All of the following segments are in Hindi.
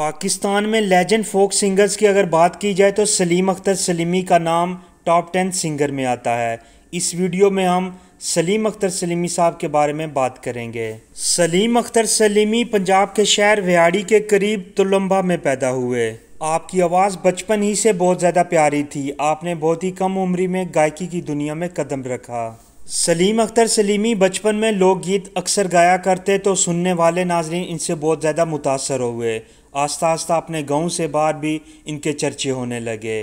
पाकिस्तान में लेजेंड फोक सिंगर्स की अगर बात की जाए तो सलीम अख्तर सलीमी का नाम टॉप टेन सिंगर में आता है इस वीडियो में हम सलीम अख्तर सलीमी साहब के बारे में बात करेंगे सलीम अख्तर सलीमी पंजाब के शहर व्याड़ी के करीब तुलम्बा में पैदा हुए आपकी आवाज़ बचपन ही से बहुत ज़्यादा प्यारी थी आपने बहुत ही कम उम्र में गायकी की दुनिया में कदम रखा सलीम अख्तर सलीमी बचपन में लोकगीत अक्सर गाया करते तो सुनने वाले नाजरन इनसे बहुत ज़्यादा मुतासर हुए आस्ता आस्ता अपने गांव से बाहर भी इनके चर्चे होने लगे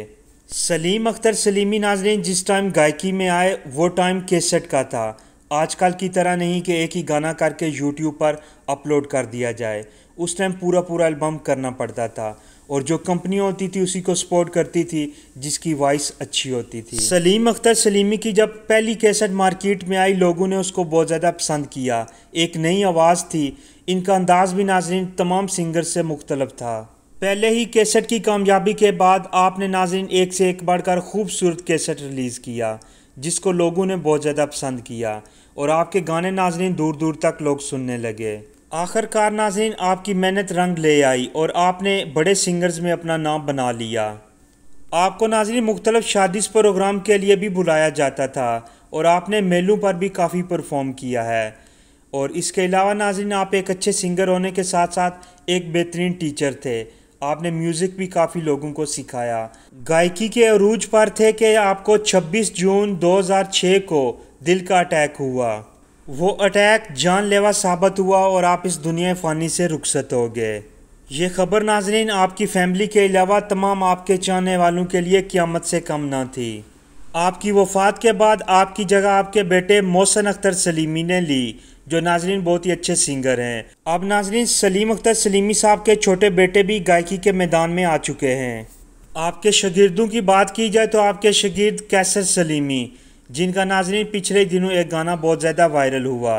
सलीम अख्तर सलीमी नाजरीन जिस टाइम गायकी में आए वो टाइम केसेट का था आजकल की तरह नहीं कि एक ही गाना करके यूट्यूब पर अपलोड कर दिया जाए उस टाइम पूरा पूरा एल्बम करना पड़ता था और जो कंपनी होती थी उसी को सपोर्ट करती थी जिसकी वॉइस अच्छी होती थी सलीम अख्तर सलीमी की जब पहली कैसेट मार्केट में आई लोगों ने उसको बहुत ज़्यादा पसंद किया एक नई आवाज़ थी इनका अंदाज भी नाजरीन तमाम सिंगर से मुख्तलफ था पहले ही कैसेट की कामयाबी के बाद आपने नाजरीन एक से एक बढ़कर खूबसूरत कैसेट रिलीज़ किया जिसको लोगों ने बहुत ज़्यादा पसंद किया और आपके गाने नाजरीन दूर दूर तक लोग सुनने लगे आखिरकार नाजीन आपकी मेहनत रंग ले आई और आपने बड़े सिंगर्स में अपना नाम बना लिया आपको नाजरीन मुख्तलिफ शादी प्रोग्राम के लिए भी बुलाया जाता था और आपने मेलों पर भी काफ़ी परफॉर्म किया है और इसके अलावा नाजरीन आप एक अच्छे सिंगर होने के साथ साथ एक बेहतरीन टीचर थे आपने म्यूज़िक भी काफ़ी लोगों को सिखाया गायकी के अरूज पर थे कि आपको 26 जून 2006 को दिल का अटैक हुआ वो अटैक जानलेवा साबित हुआ और आप इस दुनिया फ़ानी से रुखसत हो गए ये खबर नाजरीन आपकी फ़ैमिली के अलावा तमाम आपके चाहने वालों के लिए क़्यामत से कम ना थी आपकी वफ़ात के बाद आपकी जगह आपके बेटे मोहसन अख्तर सलीमी ने ली जो नाजरीन बहुत ही अच्छे सिंगर हैं अब नाजरीन सलीम अख्तर सलीमी साहब के छोटे बेटे भी गायकी के मैदान में आ चुके हैं आपके शगिर्दों की बात की जाए तो आपके शगिर्द कैसर सलीमी जिनका नाजरीन पिछले दिनों एक गाना बहुत ज़्यादा वायरल हुआ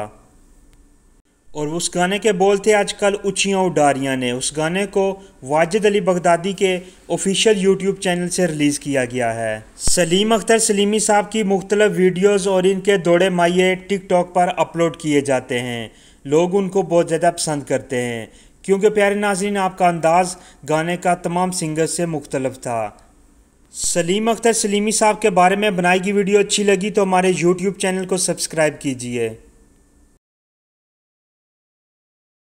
और उस गाने के बोल थे आजकल उचियाँ उडारियाँ ने उस गाने को वाजिद अली बगदादी के ऑफिशियल यूट्यूब चैनल से रिलीज़ किया गया है सलीम अख्तर सलीमी साहब की मुख्तलिफ वीडियोस और इनके दौड़े माये टिकटॉक पर अपलोड किए जाते हैं लोग उनको बहुत ज़्यादा पसंद करते हैं क्योंकि प्यारे नाजरीन आपका अंदाज़ गाने का तमाम सिंगर से मुख्तलफ था सलीम अख्तर सलीमी साहब के बारे में बनाई गई वीडियो अच्छी लगी तो हमारे यूट्यूब चैनल को सब्सक्राइब कीजिए